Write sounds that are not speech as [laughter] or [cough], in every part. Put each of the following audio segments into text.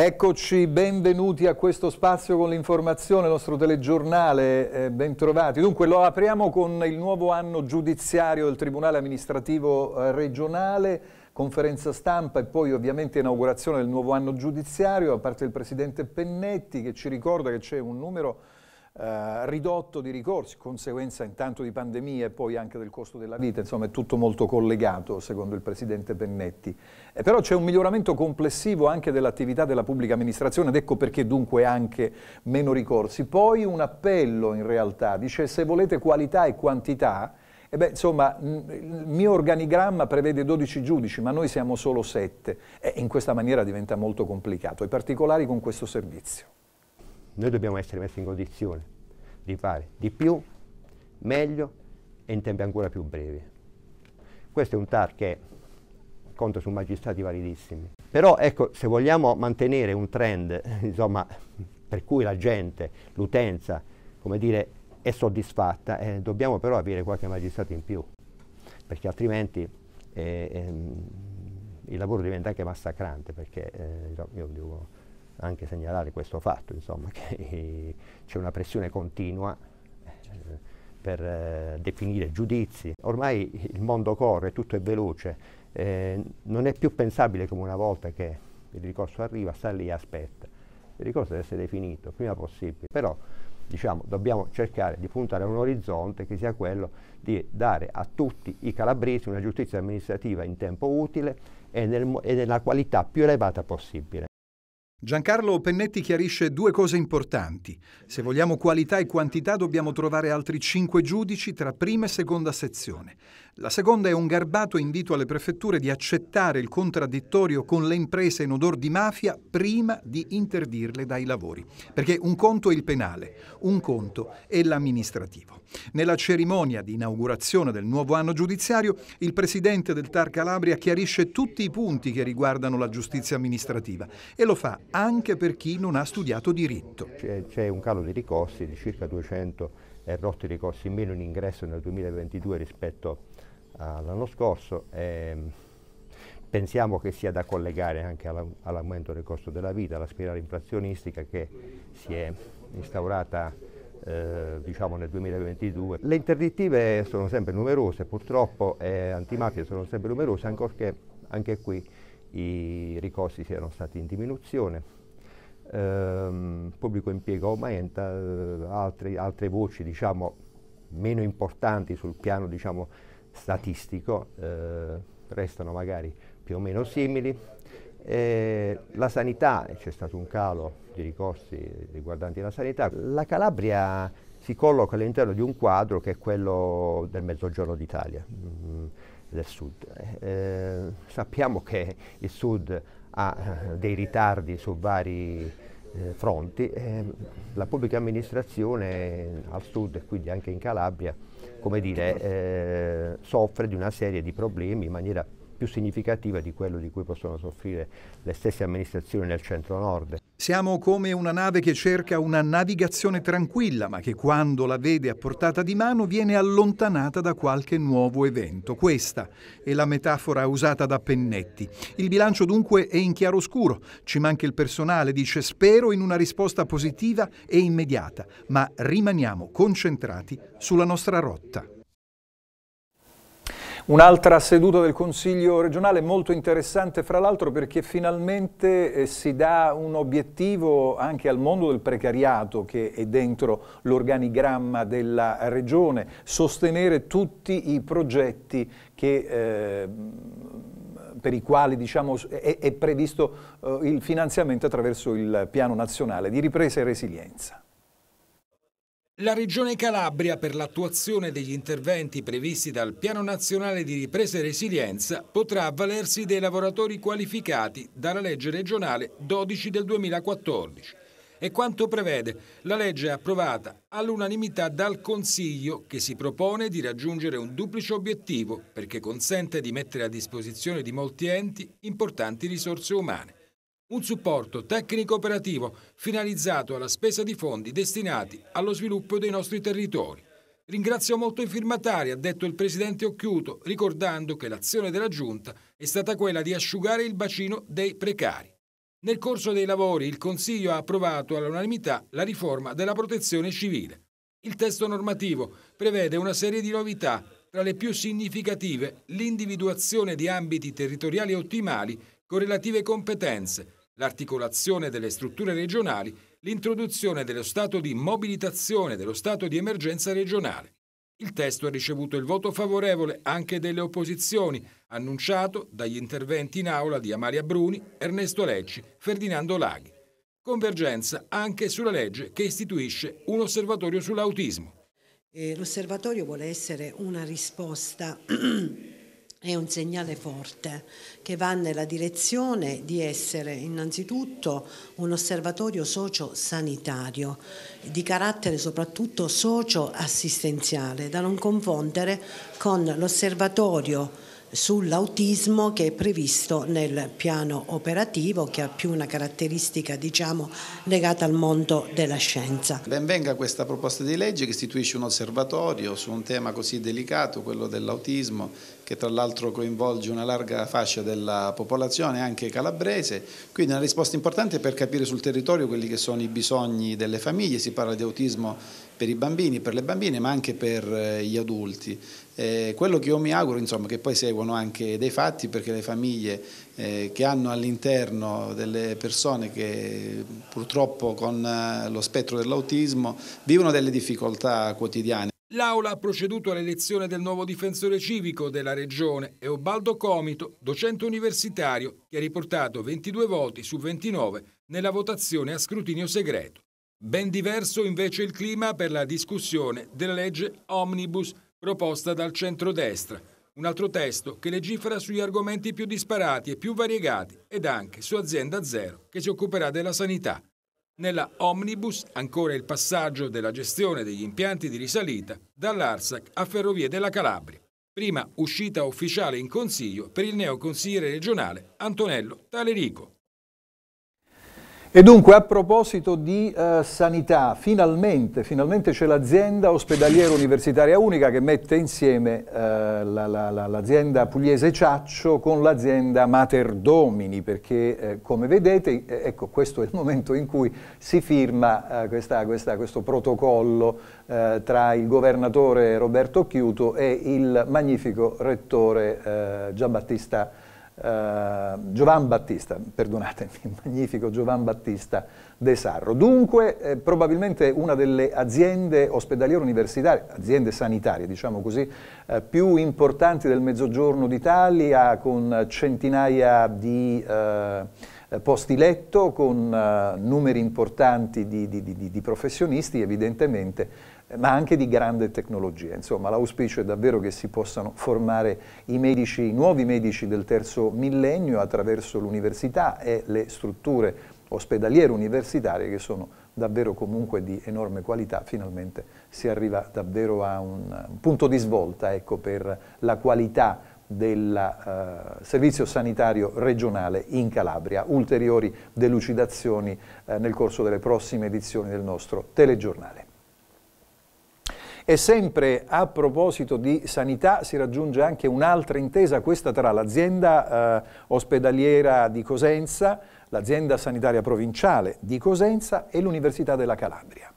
Eccoci, benvenuti a questo spazio con l'informazione, il nostro telegiornale, eh, bentrovati. Dunque lo apriamo con il nuovo anno giudiziario del Tribunale Amministrativo eh, Regionale, conferenza stampa e poi ovviamente inaugurazione del nuovo anno giudiziario da parte del Presidente Pennetti che ci ricorda che c'è un numero eh, ridotto di ricorsi, conseguenza intanto di pandemia e poi anche del costo della vita, insomma è tutto molto collegato secondo il Presidente Pennetti. E eh, però c'è un miglioramento complessivo anche dell'attività della pubblica amministrazione ed ecco perché dunque anche meno ricorsi. Poi un appello in realtà, dice se volete qualità e quantità, eh beh, insomma, il mio organigramma prevede 12 giudici, ma noi siamo solo 7 e in questa maniera diventa molto complicato, i particolari con questo servizio. Noi dobbiamo essere messi in condizione di fare di più, meglio e in tempi ancora più brevi. Questo è un TAR che conta su magistrati validissimi. Però ecco, se vogliamo mantenere un trend, [laughs] insomma, per cui la gente, l'utenza, come dire, è soddisfatta, eh, dobbiamo però avere qualche magistrato in più, perché altrimenti eh, ehm, il lavoro diventa anche massacrante, perché eh, io devo anche segnalare questo fatto, insomma, [laughs] che c'è una pressione continua eh, per eh, definire giudizi. Ormai il mondo corre, tutto è veloce, eh, non è più pensabile come una volta che il ricorso arriva, sta lì e aspetta. Il ricorso deve essere definito prima possibile, però diciamo, dobbiamo cercare di puntare a un orizzonte che sia quello di dare a tutti i calabresi una giustizia amministrativa in tempo utile e, nel, e nella qualità più elevata possibile. Giancarlo Pennetti chiarisce due cose importanti. Se vogliamo qualità e quantità dobbiamo trovare altri cinque giudici tra prima e seconda sezione. La seconda è un garbato invito alle prefetture di accettare il contraddittorio con le imprese in odor di mafia prima di interdirle dai lavori, perché un conto è il penale, un conto è l'amministrativo. Nella cerimonia di inaugurazione del nuovo anno giudiziario, il presidente del Tar Calabria chiarisce tutti i punti che riguardano la giustizia amministrativa e lo fa anche per chi non ha studiato diritto. C'è un calo di ricorsi di circa 200 eh, rotti ricorsi in meno in ingresso nel 2022 rispetto a all'anno scorso e ehm, pensiamo che sia da collegare anche all'aumento del costo della vita, alla spirale inflazionistica che si è instaurata eh, diciamo nel 2022. Le interdittive sono sempre numerose, purtroppo, e antimafia sono sempre numerose, ancorché anche qui i ricorsi siano stati in diminuzione. Ehm, pubblico impiego aumenta, eh, altri, altre voci diciamo, meno importanti sul piano diciamo, statistico, eh, restano magari più o meno simili. Eh, la sanità, c'è stato un calo di ricorsi riguardanti la sanità. La Calabria si colloca all'interno di un quadro che è quello del mezzogiorno d'Italia, mm, del sud. Eh, sappiamo che il sud ha eh, dei ritardi su vari eh, fronti. Eh, la pubblica amministrazione al sud e quindi anche in Calabria come dire, eh, soffre di una serie di problemi in maniera più significativa di quello di cui possono soffrire le stesse amministrazioni nel centro-nord. Siamo come una nave che cerca una navigazione tranquilla, ma che quando la vede a portata di mano viene allontanata da qualche nuovo evento. Questa è la metafora usata da Pennetti. Il bilancio dunque è in chiaroscuro. Ci manca il personale, dice spero in una risposta positiva e immediata, ma rimaniamo concentrati sulla nostra rotta. Un'altra seduta del Consiglio regionale molto interessante fra l'altro perché finalmente eh, si dà un obiettivo anche al mondo del precariato che è dentro l'organigramma della regione, sostenere tutti i progetti che eh, per i quali diciamo, è, è, previsto eh, il finanziamento attraverso il Piano Nazionale di Ripresa e Resilienza. La Regione Calabria per l'attuazione degli interventi previsti dal Piano Nazionale di Ripresa e Resilienza potrà avvalersi dei lavoratori qualificati dalla legge regionale 12 del 2014 e quanto prevede la legge è approvata all'unanimità dal Consiglio che si propone di raggiungere un duplice obiettivo perché consente di mettere a disposizione di molti enti importanti risorse umane un supporto tecnico-operativo finalizzato alla spesa di fondi destinati allo sviluppo dei nostri territori. Ringrazio molto i firmatari, ha detto il presidente Occhiuto, ricordando che l'azione della Giunta è stata quella di asciugare il bacino dei precari. Nel corso dei lavori il Consiglio ha approvato all'unanimità la riforma della protezione civile. Il testo normativo prevede una serie di novità, tra le più significative l'individuazione di ambiti territoriali ottimali con relative competenze, l'articolazione delle strutture regionali, l'introduzione dello stato di mobilitazione, dello stato di emergenza regionale. Il testo ha ricevuto il voto favorevole anche delle opposizioni, annunciato dagli interventi in aula di Amalia Bruni, Ernesto Lecci, Ferdinando Laghi. Convergenza anche sulla legge che istituisce un osservatorio sull'autismo. Eh, l'osservatorio vuole essere una risposta [clears throat] è un segnale forte che va nella direzione di essere innanzitutto un osservatorio socio-sanitario di carattere soprattutto socio-assistenziale da non confondere con l'osservatorio sull'autismo che è previsto nel piano operativo che ha più una caratteristica diciamo, legata al mondo della scienza. Benvenga questa proposta di legge che istituisce un osservatorio su un tema così delicato, quello dell'autismo, che tra l'altro coinvolge una larga fascia della popolazione, anche calabrese, quindi una risposta importante per capire sul territorio quelli che sono i bisogni delle famiglie, si parla di autismo per i bambini, per le bambine, ma anche per eh, gli adulti. Eh, quello che io mi auguro insomma, che poi seguano anche dei fatti perché le famiglie eh, che hanno all'interno delle persone che purtroppo con eh, lo spettro dell'autismo vivono delle difficoltà quotidiane. L'Aula ha proceduto all'elezione del nuovo difensore civico della Regione, Eobaldo Comito, docente universitario, che ha riportato 22 voti su 29 nella votazione a scrutinio segreto. Ben diverso invece il clima per la discussione della legge Omnibus proposta dal centrodestra. Un altro testo che legifera sugli argomenti più disparati e più variegati ed anche su Azienda Zero che si occuperà della sanità. Nella Omnibus ancora il passaggio della gestione degli impianti di risalita dall'Arsac a Ferrovie della Calabria. Prima uscita ufficiale in consiglio per il neoconsigliere regionale Antonello Talerico. E dunque a proposito di eh, sanità, finalmente, finalmente c'è l'azienda ospedaliera universitaria unica che mette insieme eh, l'azienda la, la, pugliese Ciaccio con l'azienda Mater Domini, perché eh, come vedete, eh, ecco questo è il momento in cui si firma eh, questa, questa, questo protocollo eh, tra il governatore Roberto Chiuto e il magnifico rettore Giambattista eh, Giovan Battista, perdonatemi, il [laughs] magnifico Giovan Battista De Sarro. Dunque, eh, probabilmente una delle aziende ospedaliere universitarie, aziende sanitarie, diciamo così, eh, più importanti del Mezzogiorno d'Italia, con centinaia di eh, posti letto, con eh, numeri importanti di, di, di, di professionisti, evidentemente ma anche di grande tecnologia. Insomma, l'auspicio è davvero che si possano formare i, medici, i nuovi medici del terzo millennio attraverso l'università e le strutture ospedaliere universitarie che sono davvero comunque di enorme qualità, finalmente si arriva davvero a un, punto di svolta ecco, per la qualità del eh, servizio sanitario regionale in Calabria. Ulteriori delucidazioni eh, nel corso delle prossime edizioni del nostro telegiornale. E sempre a proposito di sanità si raggiunge anche un'altra intesa, questa tra l'azienda eh, ospedaliera di Cosenza, l'azienda sanitaria provinciale di Cosenza e l'Università della Calabria.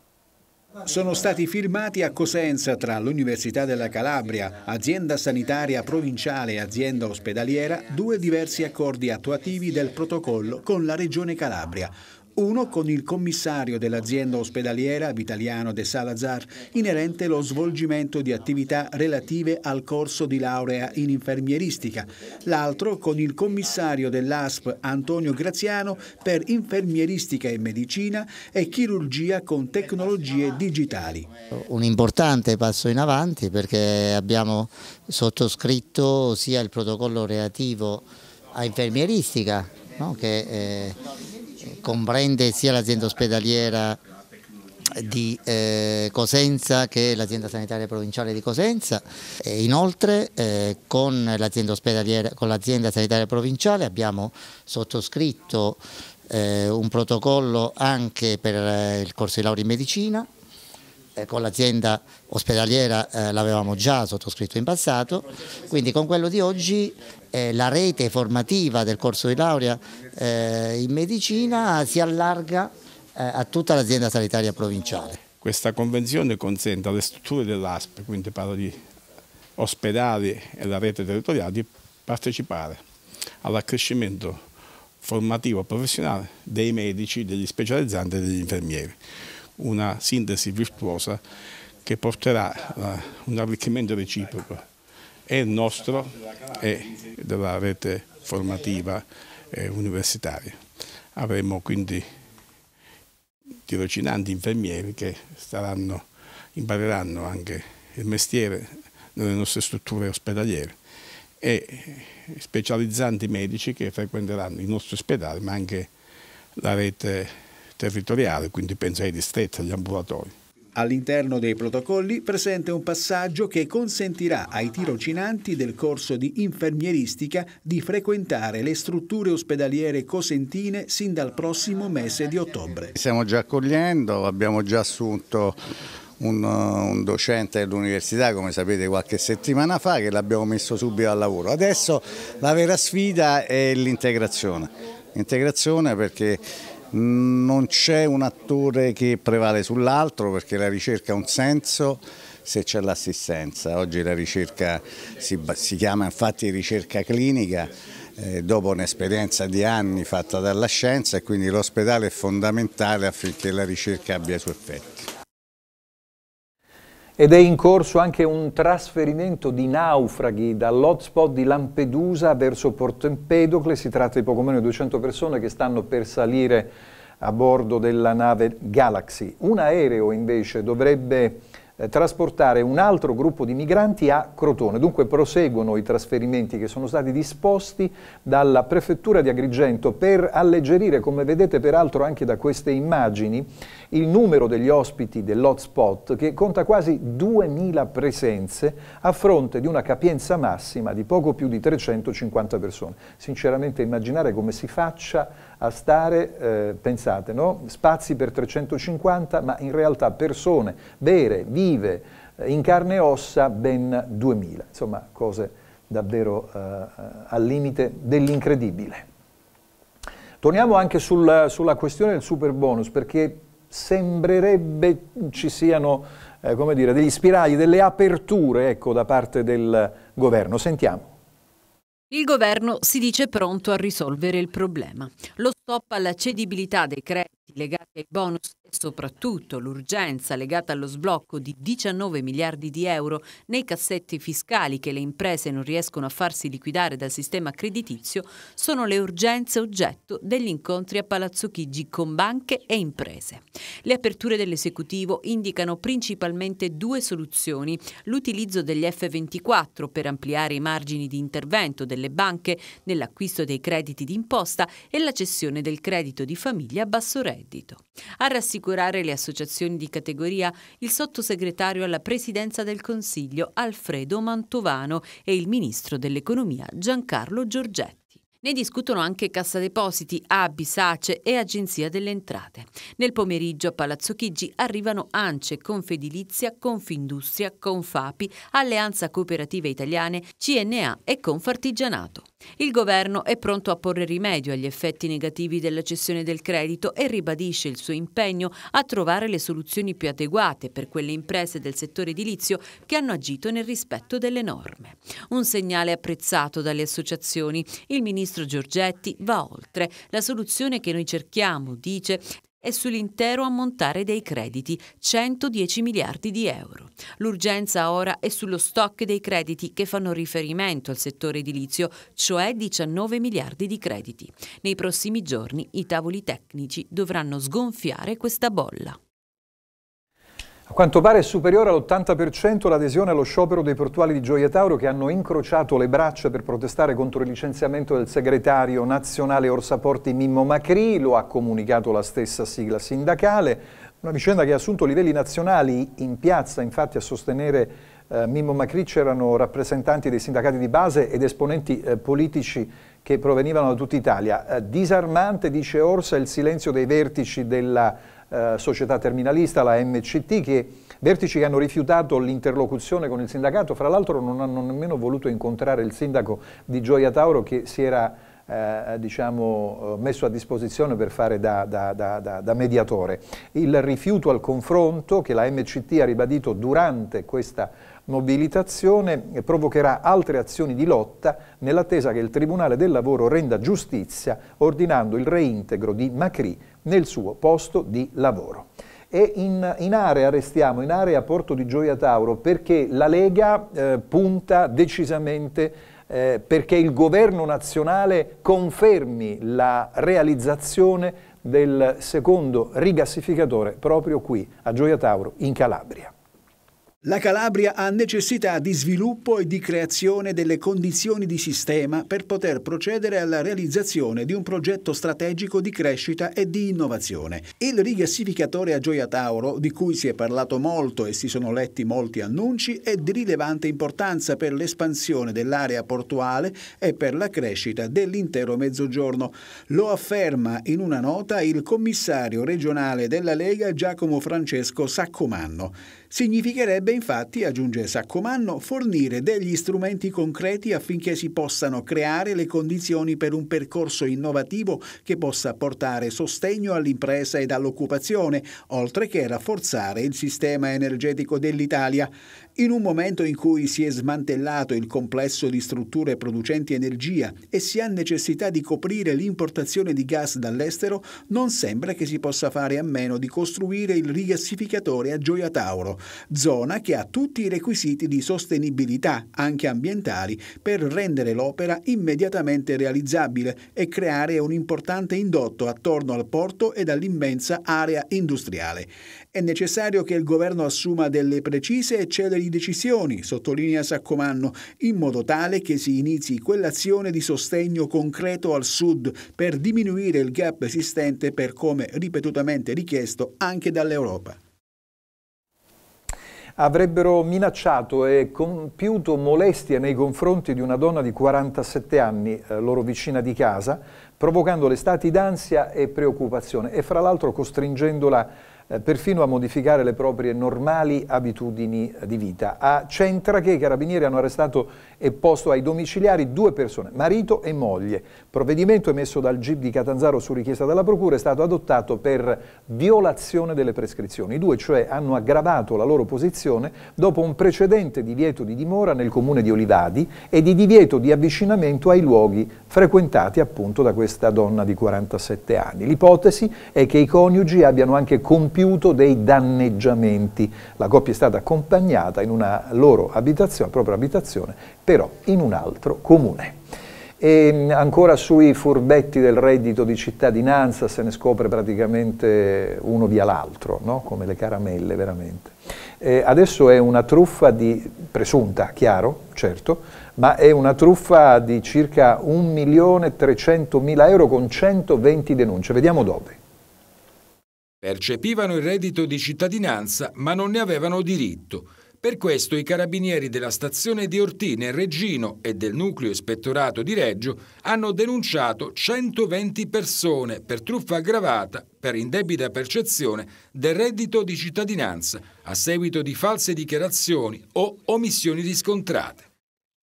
Sono stati firmati a Cosenza tra l'Università della Calabria, azienda sanitaria provinciale e azienda ospedaliera due diversi accordi attuativi del protocollo con la Regione Calabria uno con il commissario dell'azienda ospedaliera Vitaliano de Salazar inerente lo svolgimento di attività relative al corso di laurea in infermieristica, l'altro con il commissario dell'ASP Antonio Graziano per infermieristica e medicina e chirurgia con tecnologie digitali. Un importante passo in avanti perché abbiamo sottoscritto sia il protocollo relativo a infermieristica no? che eh, comprende sia l'azienda ospedaliera di eh, Cosenza che l'azienda sanitaria provinciale di Cosenza e inoltre eh, con l'azienda sanitaria provinciale abbiamo sottoscritto eh, un protocollo anche per eh, il corso di laurea in medicina eh, con l'azienda ospedaliera eh, l'avevamo già sottoscritto in passato, quindi con quello di oggi eh, la rete formativa del corso di laurea eh, in medicina si allarga eh, a tutta l'azienda sanitaria provinciale. Questa convenzione consente alle strutture dell'ASP, quindi parlo di ospedali e la rete territoriale, di partecipare all'accrescimento formativo professionale dei medici, degli specializzanti e degli infermieri. Una sintesi virtuosa che porterà a eh, un arricchimento reciproco è il nostro e della rete formativa eh, universitaria. Avremo quindi tirocinanti infermieri che staranno, impareranno anche il mestiere nelle nostre strutture ospedaliere e specializzanti medici che frequenteranno i nostri ospedali ma anche la rete territoriale, quindi penso ai distretti, agli ambulatori. All'interno dei protocolli presente un passaggio che consentirà ai tirocinanti del corso di infermieristica di frequentare le strutture ospedaliere cosentine sin dal prossimo mese di ottobre. Stiamo già accogliendo, abbiamo già assunto un, uh, un, docente dell'università, come sapete qualche settimana fa, che l'abbiamo messo subito al lavoro. Adesso la vera sfida è l'integrazione, l'integrazione perché non c'è un attore che prevale sull'altro perché la ricerca ha un senso se c'è l'assistenza. Oggi la ricerca si, si, chiama infatti ricerca clinica eh, dopo un'esperienza di anni fatta dalla scienza e quindi l'ospedale è fondamentale affinché la ricerca abbia i suoi effetti ed è in corso anche un trasferimento di naufraghi dall'hotspot di Lampedusa verso Porto Empedocle. Si tratta di poco meno di 200 persone che stanno per salire a bordo della nave Galaxy. Un aereo invece dovrebbe eh, trasportare un altro gruppo di migranti a Crotone. Dunque proseguono i trasferimenti che sono stati disposti dalla prefettura di Agrigento per alleggerire, come vedete peraltro anche da queste immagini, il numero degli ospiti dell'hotspot che conta quasi 2.000 presenze a fronte di una capienza massima di poco più di 350 persone. Sinceramente immaginare come si faccia a stare, eh, pensate, no? spazi per 350, ma in realtà persone vere, vive, eh, in carne e ossa ben 2000. Insomma, cose davvero eh, al limite dell'incredibile. Torniamo anche sul, sulla questione del super bonus, perché sembrerebbe ci siano eh, dire, degli spiragli, delle aperture ecco, da parte del governo. Sentiamo. Il governo si dice pronto a risolvere il problema. Lo stop alla cedibilità dei crediti legati ai bonus soprattutto l'urgenza legata allo sblocco di 19 miliardi di euro nei cassetti fiscali che le imprese non riescono a farsi liquidare dal sistema creditizio, sono le urgenze oggetto degli incontri a Palazzo Chigi con banche e imprese. Le aperture dell'esecutivo indicano principalmente due soluzioni, l'utilizzo degli F24 per ampliare i margini di intervento delle banche nell'acquisto dei crediti d'imposta e la cessione del credito di famiglia a basso reddito. A rassicurare assicurare le associazioni di categoria il sottosegretario alla Presidenza del Consiglio Alfredo Mantovano e il ministro dell'Economia Giancarlo Giorgetti. Ne discutono anche Cassa Depositi, ABI, SACE e Agenzia delle Entrate. Nel pomeriggio a Palazzo Chigi arrivano ANCE, Confedilizia, Confindustria, Confapi, Alleanza Cooperative Italiane, CNA e Confartigianato. Il governo è pronto a porre rimedio agli effetti negativi della cessione del credito e ribadisce il suo impegno a trovare le soluzioni più adeguate per quelle imprese del settore edilizio che hanno agito nel rispetto delle norme. Un segnale apprezzato dalle associazioni. Il ministro ministro Giorgetti va oltre. La soluzione che noi cerchiamo, dice, è sull'intero ammontare dei crediti, 110 miliardi di euro. L'urgenza ora è sullo stock dei crediti che fanno riferimento al settore edilizio, cioè 19 miliardi di crediti. Nei prossimi giorni i tavoli tecnici dovranno sgonfiare questa bolla. A quanto pare è superiore all'80% l'adesione allo sciopero dei portuali di Gioia Tauro che hanno incrociato le braccia per protestare contro il licenziamento del segretario nazionale Orsaporti Mimmo Macri, lo ha comunicato la stessa sigla sindacale, una vicenda che ha assunto livelli nazionali in piazza, infatti a sostenere eh, Mimmo Macri c'erano rappresentanti dei sindacati di base ed esponenti eh, politici che provenivano da tutta Italia. Eh, disarmante, dice Orsa, il silenzio dei vertici della eh, società terminalista, la MCT, che vertici che hanno rifiutato l'interlocuzione con il sindacato, fra l'altro non hanno nemmeno voluto incontrare il sindaco di Gioia Tauro che si era... Eh, diciamo, eh, messo a disposizione per fare da, da, da, da, mediatore. Il rifiuto al confronto che la MCT ha ribadito durante questa mobilitazione provocherà altre azioni di lotta nell'attesa che il Tribunale del Lavoro renda giustizia ordinando il reintegro di Macri nel suo posto di lavoro. E in, in area restiamo, in area Porto di Gioia Tauro, perché la Lega eh, punta decisamente eh, perché il governo nazionale confermi la realizzazione del secondo rigassificatore proprio qui a Gioia Tauro in Calabria. La Calabria ha necessità di sviluppo e di creazione delle condizioni di sistema per poter procedere alla realizzazione di un progetto strategico di crescita e di innovazione. Il rigassificatore a Gioia Tauro, di cui si è parlato molto e si sono letti molti annunci, è di rilevante importanza per l'espansione dell'area portuale e per la crescita dell'intero mezzogiorno. Lo afferma in una nota il commissario regionale della Lega Giacomo Francesco Saccomanno. Significherebbe infatti, aggiunge Saccomanno, fornire degli strumenti concreti affinché si possano creare le condizioni per un percorso innovativo che possa portare sostegno all'impresa ed all'occupazione, oltre che rafforzare il sistema energetico dell'Italia. In un momento in cui si è smantellato il complesso di strutture producenti energia e si ha necessità di coprire l'importazione di gas dall'estero, non sembra che si possa fare a meno di costruire il rigassificatore a Gioia Tauro, zona che ha tutti i requisiti di sostenibilità, anche ambientali, per rendere l'opera immediatamente realizzabile e creare un importante indotto attorno al porto e all'immensa area industriale. È necessario che il governo assuma delle precise e celeri decisioni, sottolinea Saccomanno, in modo tale che si inizi quell'azione di sostegno concreto al Sud per diminuire il gap esistente per come ripetutamente richiesto anche dall'Europa avrebbero minacciato e compiuto molestie nei confronti di una donna di 47 anni, eh, loro vicina di casa, provocandole stati d'ansia e preoccupazione e fra l'altro costringendola eh, perfino a modificare le proprie normali abitudini eh, di vita. A Centra che i carabinieri hanno arrestato e posto ai domiciliari due persone, marito e moglie. Provvedimento emesso dal GIP di Catanzaro su richiesta della Procura è stato adottato per violazione delle prescrizioni. I due cioè hanno aggravato la loro posizione dopo un precedente divieto di dimora nel comune di Olivadi e di divieto di avvicinamento ai luoghi frequentati appunto da questa donna di 47 anni. L'ipotesi è che i coniugi abbiano anche compiuto dei danneggiamenti. La coppia è stata accompagnata in una loro abitazione, propria abitazione, però in un altro comune. E ehm, ancora sui furbetti del reddito di cittadinanza se ne scopre praticamente uno via l'altro, no? come le caramelle veramente. Eh, adesso è una truffa di, presunta, chiaro, certo, ma è una truffa di circa 1.300.000 euro con 120 denunce. Vediamo dove. Percepivano il reddito di cittadinanza ma non ne avevano diritto. Per questo i carabinieri della stazione di e Reggino e del nucleo ispettorato di Reggio hanno denunciato 120 persone per truffa aggravata per indebita percezione del reddito di cittadinanza a seguito di false dichiarazioni o omissioni riscontrate.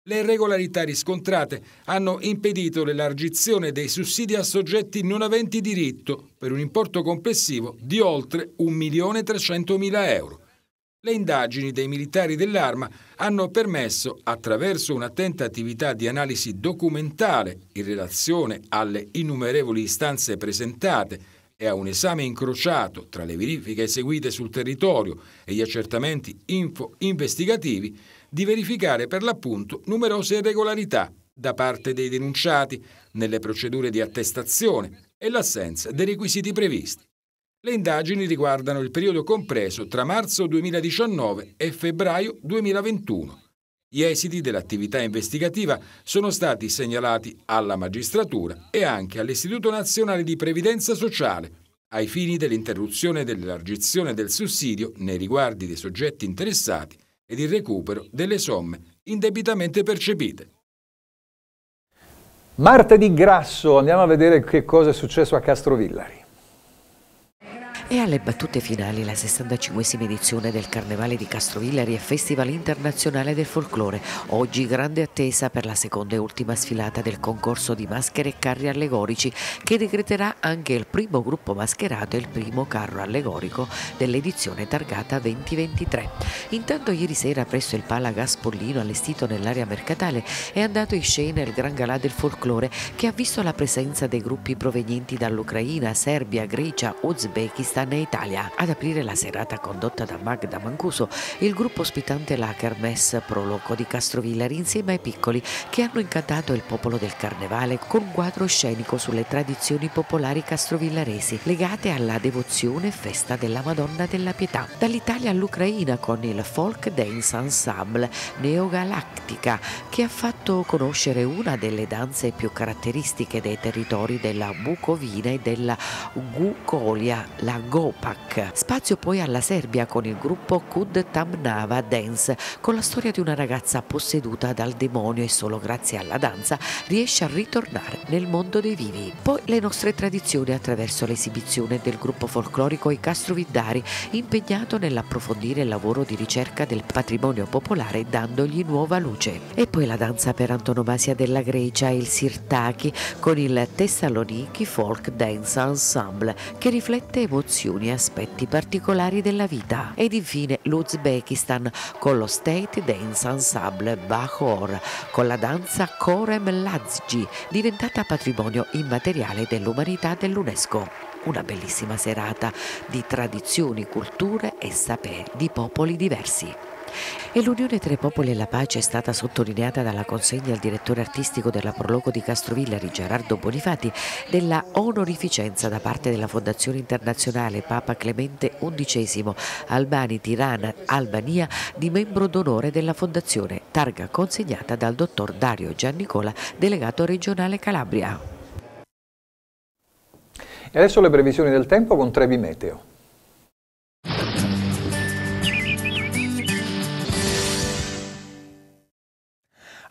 Le irregolarità riscontrate hanno impedito l'elargizione dei sussidi a soggetti non aventi diritto per un importo complessivo di oltre 1.300.000 euro le indagini dei militari dell'arma hanno permesso, attraverso un'attenta attività di analisi documentale in relazione alle innumerevoli istanze presentate e a un esame incrociato tra le verifiche eseguite sul territorio e gli accertamenti info-investigativi, di verificare per l'appunto numerose irregolarità da parte dei denunciati nelle procedure di attestazione e l'assenza dei requisiti previsti. Le indagini riguardano il periodo compreso tra marzo 2019 e febbraio 2021. Gli esiti dell'attività investigativa sono stati segnalati alla magistratura e anche all'Istituto Nazionale di Previdenza Sociale, ai fini dell'interruzione dell'elargizione del sussidio nei riguardi dei soggetti interessati ed il recupero delle somme indebitamente percepite. Martedì grasso, andiamo a vedere che cosa è successo a Castrovillari. E alle battute finali la 65esima edizione del Carnevale di Castrovillari e Festival Internazionale del Folklore. Oggi grande attesa per la seconda e ultima sfilata del concorso di maschere e carri allegorici che decreterà anche il primo gruppo mascherato e il primo carro allegorico dell'edizione targata 2023. Intanto ieri sera presso il Pala Gaspollino allestito nell'area mercatale è andato in scena il Gran Galà del Folklore che ha visto la presenza dei gruppi provenienti dall'Ucraina, Serbia, Grecia, Uzbekistan Toscana e Italia. Ad aprire la serata condotta da Magda Mancuso, il gruppo ospitante la Kermesse Proloco di Castrovillari insieme ai piccoli che hanno incantato il popolo del carnevale con un quadro scenico sulle tradizioni popolari castrovillaresi legate alla devozione e festa della Madonna della Pietà. Dall'Italia all'Ucraina con il folk dance ensemble Neogalactica che ha fatto conoscere una delle danze più caratteristiche dei territori della Bucovina e della Gucolia, la Gopak. Spazio poi alla Serbia con il gruppo Kud Tamnava Dance, con la storia di una ragazza posseduta dal demonio e solo grazie alla danza riesce a ritornare nel mondo dei vivi. Poi le nostre tradizioni attraverso l'esibizione del gruppo folclorico I Castroviddari, impegnato nell'approfondire il lavoro di ricerca del patrimonio popolare dandogli nuova luce. E poi la danza per antonomasia della Grecia, il Sirtaki, con il Thessaloniki Folk Dance Ensemble, che riflette emozioni emozioni e aspetti particolari della vita. Ed infine l'Uzbekistan con lo State Dance Ensemble Bahor, con la danza Korem Lazji, diventata patrimonio immateriale dell'umanità dell'UNESCO una bellissima serata di tradizioni, culture e sapere di popoli diversi. E l'unione tra i popoli e la pace è stata sottolineata dalla consegna al direttore artistico della Proloco di Castrovillari, Gerardo Bonifati, della onorificenza da parte della Fondazione Internazionale Papa Clemente XI Albani Tirana Albania di membro d'onore della Fondazione, targa consegnata dal dottor Dario Giannicola, delegato regionale Calabria. E adesso le previsioni del tempo con Trevi Meteo.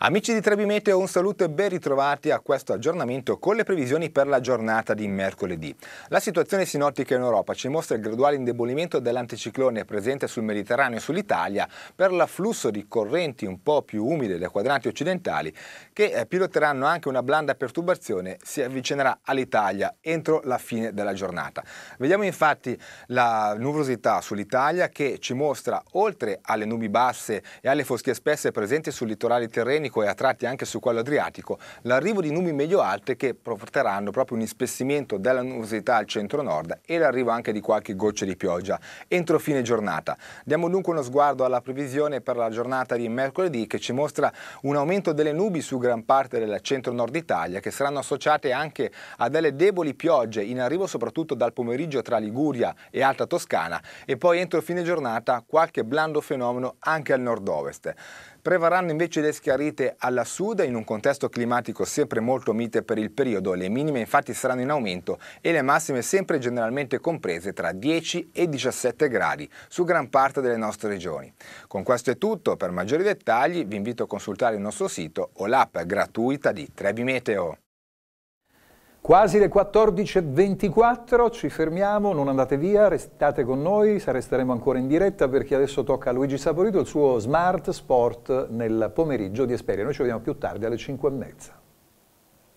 Amici di Trebimete, un saluto e ben ritrovati a questo aggiornamento con le previsioni per la giornata di mercoledì. La situazione sinottica in Europa ci mostra il graduale indebolimento dell'anticiclone presente sul Mediterraneo e sull'Italia per l'afflusso di correnti un po' più umide dai quadranti occidentali che eh, piloteranno anche una blanda perturbazione si avvicinerà all'Italia entro la fine della giornata. Vediamo infatti la nuvolosità sull'Italia che ci mostra oltre alle nubi basse e alle foschie spesse presenti sul litorale terreno Balcanico e a tratti anche su quello Adriatico, l'arrivo di nubi medio alte che porteranno proprio un ispessimento della nuvosità al centro-nord e l'arrivo anche di qualche goccia di pioggia entro fine giornata. Diamo dunque uno sguardo alla previsione per la giornata di mercoledì che ci mostra un aumento delle nubi su gran parte del centro-nord Italia che saranno associate anche a delle deboli piogge in arrivo soprattutto dal pomeriggio tra Liguria e Alta Toscana e poi entro fine giornata qualche blando fenomeno anche al nord-ovest. Prevarranno invece le schiarite alla sud in un contesto climatico sempre molto mite per il periodo, le minime infatti saranno in aumento e le massime sempre generalmente comprese tra 10 e 17 gradi su gran parte delle nostre regioni. Con questo è tutto, per maggiori dettagli vi invito a consultare il nostro sito o l'app gratuita di Trebi Meteo. Quasi le 14.24, ci fermiamo, non andate via, restate con noi, resteremo ancora in diretta perché adesso tocca a Luigi Saporito il suo Smart Sport nel pomeriggio di Esperia. Noi ci vediamo più tardi alle 5.30.